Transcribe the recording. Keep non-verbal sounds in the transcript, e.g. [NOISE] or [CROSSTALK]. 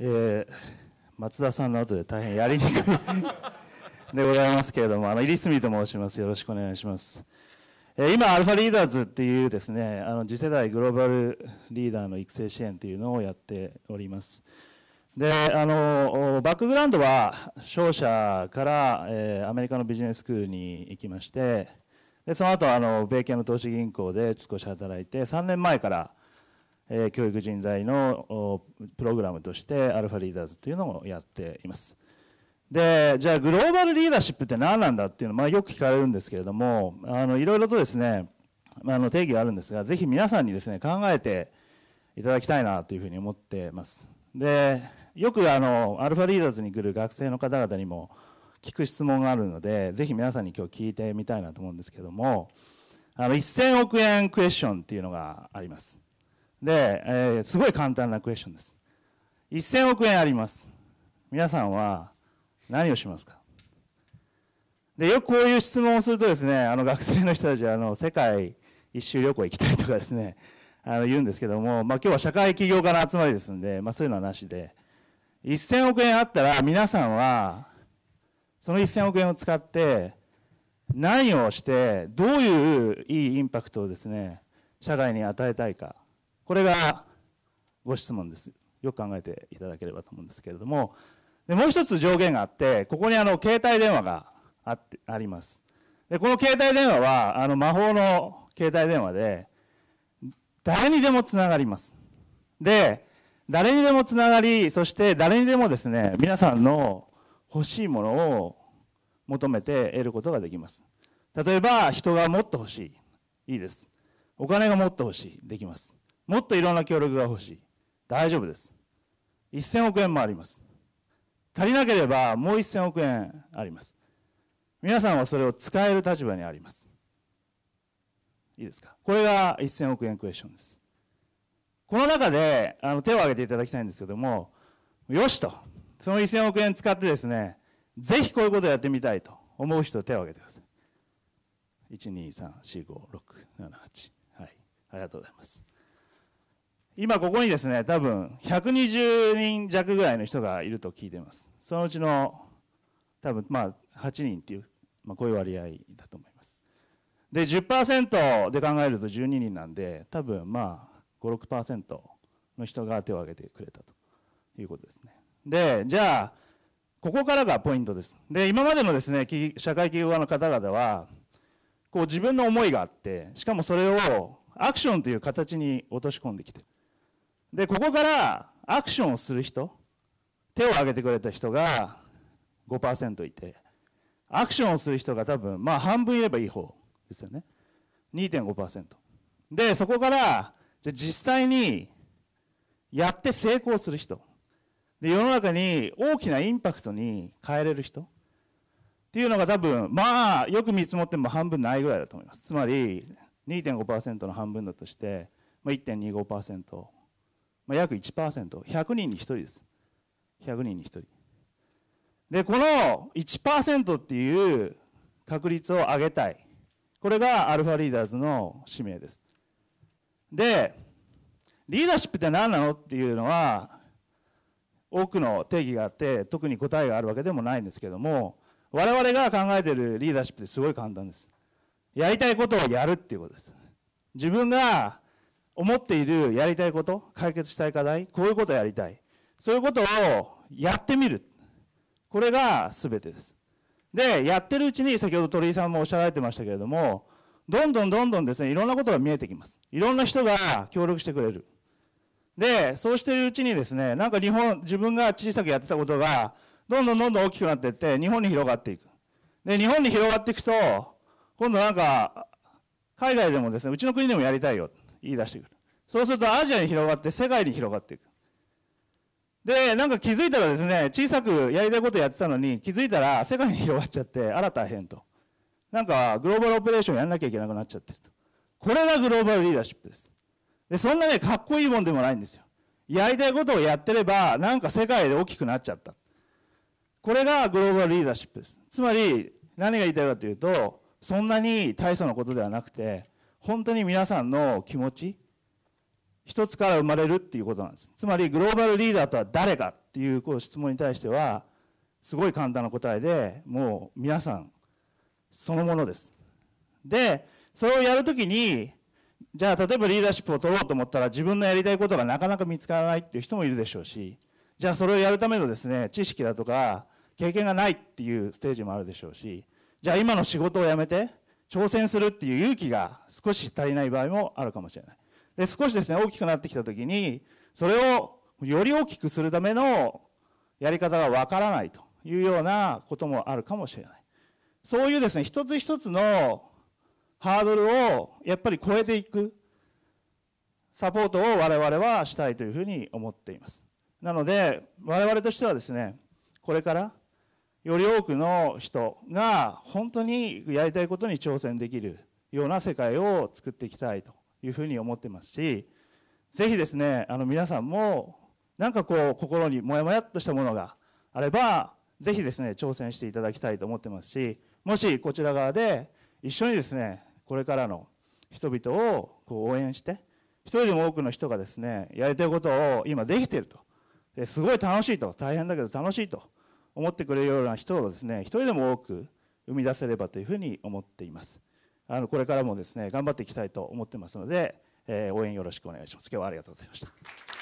えー、松田さんの後で大変やりにくい [LAUGHS] でございますけれども、あの、入住と申します。よろしくお願いします。え今、アルファリーダーズっていうですね、あの、次世代グローバルリーダーの育成支援というのをやっております。で、あの、バックグラウンドは、商社から、えー、アメリカのビジネススクールに行きまして、で、その後、あの、米系の投資銀行で少し働いて、3年前から、え教育人材のプログラムとしてアルファリーダーズというのをやっています。で、じゃあグローバルリーダーシップって何なんだっていうのまあよく聞かれるんですけれども、あのいろいろとですね、あの定義があるんですが、ぜひ皆さんにですね考えていただきたいなというふうに思ってます。で、よくあのアルファリーダーズに来る学生の方々にも聞く質問があるので、ぜひ皆さんに今日聞いてみたいなと思うんですけども、あの1000億円クエスチョンっていうのがあります。で、えー、すごい簡単なクエスチョンです。1000億円あります。皆さんは何をしますかで、よくこういう質問をするとですね、あの学生の人たちはあの世界一周旅行行きたいとかですね、あの言うんですけども、まあ、今日は社会起業家の集まりですんで、まあ、そういうのはなしで、1000億円あったら皆さんは、その1000億円を使って、何をして、どういういいインパクトをですね、社会に与えたいか。これがご質問です。よく考えていただければと思うんですけれども、でもう一つ上限があって、ここにあの携帯電話があってあります。でこの携帯電話はあの魔法の携帯電話で、誰にでもつながります。で、誰にでもつながり、そして誰にでもですね、皆さんの欲しいものを求めて得ることができます。例えば、人がもっと欲しい。いいです。お金がもっと欲しい。できます。もっといろんな協力が欲しい。大丈夫です。1000億円もあります。足りなければもう1000億円あります。皆さんはそれを使える立場にあります。いいですかこれが1000億円クエスチョンです。この中であの手を挙げていただきたいんですけども、よしと、その1000億円使ってですね、ぜひこういうことをやってみたいと思う人手を挙げてください。1、2、3、4、5、6、7、8。はい。ありがとうございます。今ここにですね、多分120人弱ぐらいの人がいると聞いています。そのうちの多分まあ8人っていう、まあ、こういう割合だと思います。で、10%で考えると12人なんで、多分まあ5、6%の人が手を挙げてくれたということですね。で、じゃあ、ここからがポイントです。で、今までのですね、社会企業側の方々は、こう自分の思いがあって、しかもそれをアクションという形に落とし込んできてる。で、ここからアクションをする人、手を挙げてくれた人が5%いて、アクションをする人が多分、まあ半分いればいい方ですよね。2.5%。で、そこから、じゃ実際にやって成功する人。で、世の中に大きなインパクトに変えれる人。っていうのが多分、まあ、よく見積もっても半分ないぐらいだと思います。つまり、2.5%の半分だとして、まあ、1.25%。まあ、約1%、100人に1人です。100人に1人。で、この1%っていう確率を上げたい。これがアルファリーダーズの使命です。で、リーダーシップって何なのっていうのは、多くの定義があって、特に答えがあるわけでもないんですけども、我々が考えているリーダーシップってすごい簡単です。やりたいことをやるっていうことです。自分が思っているやりたいこと、解決したい課題、こういうことをやりたい。そういうことをやってみる。これが全てです。で、やってるうちに、先ほど鳥居さんもおっしゃられてましたけれども、どんどんどんどんですね、いろんなことが見えてきます。いろんな人が協力してくれる。で、そうしているうちにですね、なんか日本、自分が小さくやってたことが、どんどんどんどん大きくなっていって、日本に広がっていく。で、日本に広がっていくと、今度なんか、海外でもですね、うちの国でもやりたいよ、言い出してくる。そうするとアジアに広がって世界に広がっていく。で、なんか気づいたらですね、小さくやりたいことやってたのに、気づいたら世界に広がっちゃって、あら大変と。なんかグローバルオペレーションやんなきゃいけなくなっちゃってると。これがグローバルリーダーシップです。で、そんなね、かっこいいもんでもないんですよ。やりたいことをやってれば、なんか世界で大きくなっちゃった。これがグローバルリーダーシップです。つまり、何が言いたいかというと、そんなに大層なことではなくて、本当に皆さんの気持ち、一つから生まれるっていうことなんです。つまりグローバルリーダーとは誰かっていうこう質問に対しては、すごい簡単な答えで、もう皆さんそのものです。で、それをやるときに、じゃあ例えばリーダーシップを取ろうと思ったら自分のやりたいことがなかなか見つからないっていう人もいるでしょうし、じゃあそれをやるためのですね、知識だとか経験がないっていうステージもあるでしょうし、じゃあ今の仕事を辞めて挑戦するっていう勇気が少し足りない場合もあるかもしれない。で、少しですね、大きくなってきたときに、それをより大きくするためのやり方がわからないというようなこともあるかもしれない。そういうですね、一つ一つのハードルをやっぱり超えていくサポートを我々はしたいというふうに思っています。なので、我々としてはですね、これからより多くの人が本当にやりたいことに挑戦できるような世界を作っていきたいというふうに思ってますし、ぜひですね、あの皆さんも、なんかこう、心にもやもやっとしたものがあれば、ぜひですね、挑戦していただきたいと思ってますし、もしこちら側で一緒にですね、これからの人々をこう応援して、一人でも多くの人がですね、やりたいことを今できていると。すごい楽しいと。大変だけど楽しいと思ってくれるような人をですね、一人でも多く生み出せればというふうに思っています。あのこれからもですね頑張っていきたいと思ってますので、えー、応援よろしくお願いします。今日はありがとうございました。